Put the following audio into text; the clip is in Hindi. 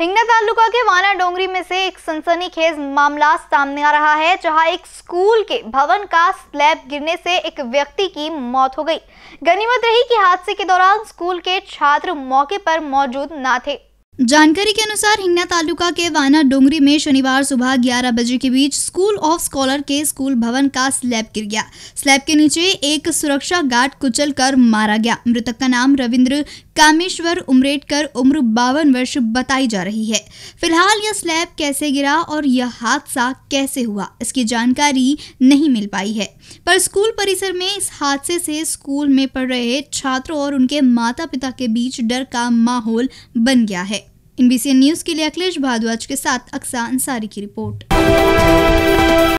हिंगना तालुका के वाना डोंगरी में से एक सनसनीखेज मामला सामने आ रहा है जहां एक स्कूल के भवन का स्लैब गिरने से एक व्यक्ति की मौत हो गई गनीमत रही कि हादसे के दौरान स्कूल के छात्र मौके पर मौजूद ना थे जानकारी के अनुसार हिंगना तालुका के वाना डोंगरी में शनिवार सुबह 11 बजे के बीच स्कूल ऑफ स्कॉलर के स्कूल भवन का स्लैब गिर गया स्लैब के नीचे एक सुरक्षा गार्ड कुचल कर मारा गया मृतक का नाम रविंद्र कामेश्वर उमरेटकर उम्र बावन वर्ष बताई जा रही है फिलहाल यह स्लैब कैसे गिरा और यह हादसा कैसे हुआ इसकी जानकारी नहीं मिल पाई है पर स्कूल परिसर में इस हादसे से स्कूल में पढ़ रहे छात्रों और उनके माता पिता के बीच डर का माहौल बन गया है इन न्यूज के लिए अखिलेश भारद्वाज के साथ अक्सा अंसारी की रिपोर्ट